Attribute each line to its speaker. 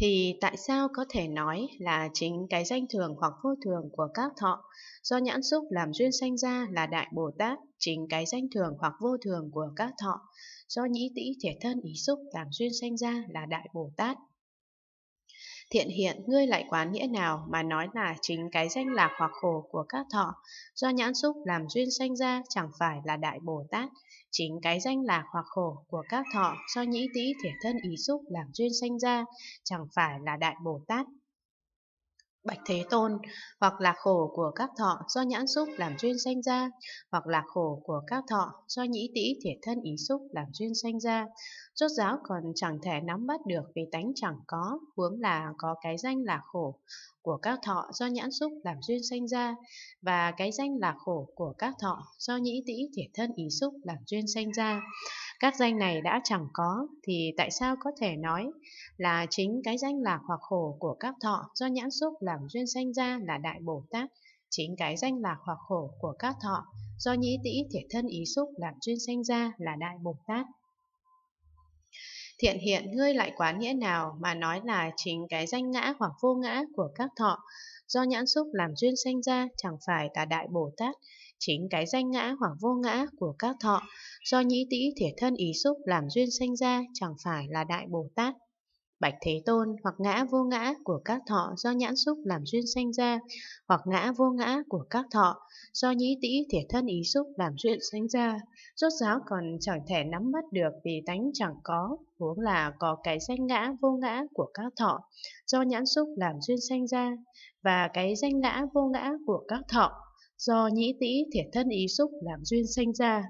Speaker 1: thì tại sao có thể nói là chính cái danh thường hoặc vô thường của các thọ do nhãn xúc làm duyên sanh ra là Đại Bồ Tát, chính cái danh thường hoặc vô thường của các thọ do nhĩ tĩ thể thân ý xúc làm duyên sanh ra là Đại Bồ Tát. Thiện hiện ngươi lại quán nghĩa nào mà nói là chính cái danh lạc hoặc khổ của các thọ do nhãn xúc làm duyên sanh ra chẳng phải là đại Bồ Tát. Chính cái danh lạc hoặc khổ của các thọ do nhĩ tĩ thể thân ý xúc làm duyên sanh ra chẳng phải là đại Bồ Tát. Bạch Thế Tôn hoặc lạc khổ của các thọ do nhãn xúc làm duyên sanh ra hoặc lạc khổ của các thọ do nhĩ tĩ thể thân ý xúc làm duyên sanh ra rốt giáo còn chẳng thể nắm bắt được vì tánh chẳng có huống là có cái danh là khổ của các thọ do nhãn xúc làm duyên sanh ra và cái danh là khổ của các thọ do nhĩ tĩ thể thân ý xúc làm duyên sanh ra các danh này đã chẳng có thì tại sao có thể nói là chính cái danh lạc hoặc khổ của các thọ do nhãn xúc làm duyên sanh ra là Đại Bồ Tát, chính cái danh lạc hoặc khổ của các thọ do nhĩ tĩ thể thân ý xúc làm duyên sanh ra là Đại Bồ Tát. Thiện hiện ngươi lại quá nghĩa nào mà nói là chính cái danh ngã hoặc vô ngã của các thọ do nhãn xúc làm duyên sanh ra chẳng phải là Đại Bồ Tát Chính cái danh ngã hoặc vô ngã của các thọ do nhĩ tĩ thể thân ý xúc làm duyên sanh ra chẳng phải là Đại Bồ Tát. Bạch Thế Tôn hoặc ngã vô ngã của các thọ do nhãn xúc làm duyên sanh ra, hoặc ngã vô ngã của các thọ do nhĩ tĩ thể thân ý xúc làm duyên sanh ra, rốt ráo còn chẳng thể nắm bắt được vì tánh chẳng có, huống là có cái danh ngã vô ngã của các thọ do nhãn xúc làm duyên sanh ra, và cái danh ngã vô ngã của các thọ do nhĩ tĩ thiệt thân ý xúc làm duyên sanh ra